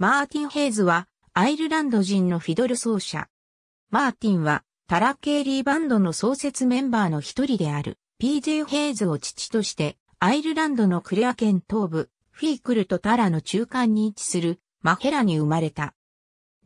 マーティン・ヘイズは、アイルランド人のフィドル奏者。マーティンは、タラ・ケーリーバンドの創設メンバーの一人である、PJ ヘイズを父として、アイルランドのクレア県東部、フィークルとタラの中間に位置する、マヘラに生まれた。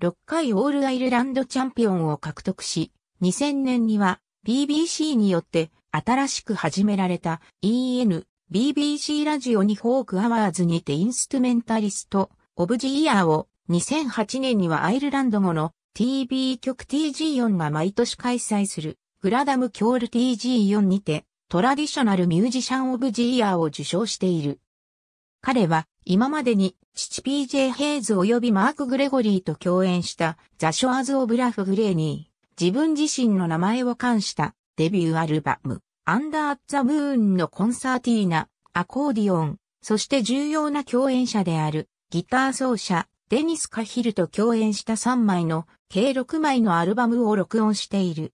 6回オールアイルランドチャンピオンを獲得し、2000年には、BBC によって、新しく始められた、EN、BBC ラジオにフォークアワーズにてインストゥメンタリスト、オブジイヤーを2008年にはアイルランド語の t b 局 TG4 が毎年開催するグラダムキョール TG4 にてトラディショナルミュージシャンオブジイヤーを受賞している。彼は今までに父 PJ ヘイズ及びマーク・グレゴリーと共演したザ・ショアーズ・オブ・ラフ・グレーに自分自身の名前を冠したデビューアルバムアンダー・ザ・ムーンのコンサーティーナ、アコーディオン、そして重要な共演者であるギター奏者、デニス・カヒルと共演した3枚の計6枚のアルバムを録音している。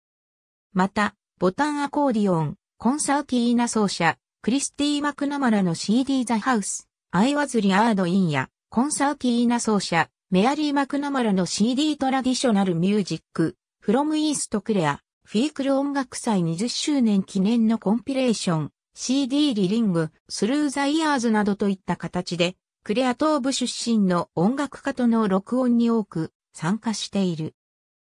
また、ボタンアコーディオン、コンサーティーナ奏者、クリスティ・マクナマラの CD ザ・ハウス、アイワズリ・アード・インや、コンサーティーナ奏者、メアリー・マクナマラの CD トラディショナル・ミュージック、フロム・イースト・クレア、フィークル音楽祭20周年記念のコンピレーション、CD リリング、スルー・ザ・イヤーズなどといった形でクレア東部出身の音楽家との録音に多く参加している。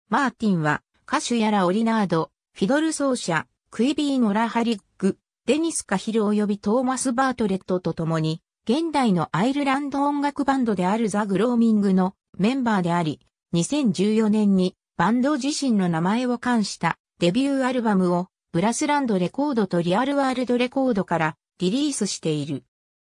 マーティンは歌手やラオリナード、フィドル奏者、クイビー・ノラ・ハリック、デニス・カヒル及びトーマス・バートレットと共に、現代のアイルランド音楽バンドであるザ・グローミングのメンバーであり、2014年にバンド自身の名前を冠したデビューアルバムをブラスランドレコードとリアルワールドレコードからリリースしている。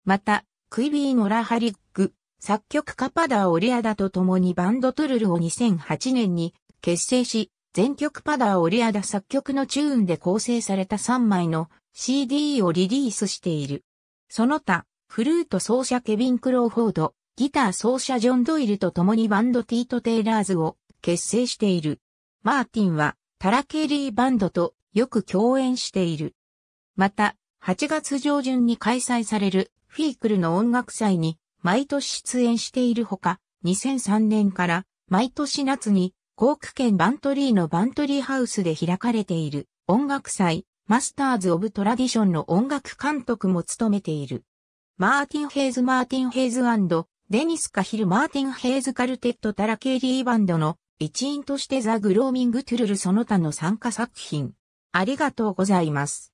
また、クイビー・ノラハリック、作曲家パダー・オリアダと共にバンドトゥルルを2008年に結成し、全曲パダー・オリアダ作曲のチューンで構成された3枚の CD をリリースしている。その他、フルート奏者ケビン・クローフォード、ギター奏者ジョン・ドイルと共にバンドティート・テイラーズを結成している。マーティンはタラ・ケリーバンドとよく共演している。また、8月上旬に開催されるフィークルの音楽祭に毎年出演しているほか、2003年から毎年夏に航空県バントリーのバントリーハウスで開かれている音楽祭マスターズ・オブ・トラディションの音楽監督も務めている。マーティン・ヘイズ・マーティン・ヘイズデニス・カヒル・マーティン・ヘイズ・カルテット・タラ・ケリーバンドの一員としてザ・グローミング・トゥルルその他の参加作品。ありがとうございます。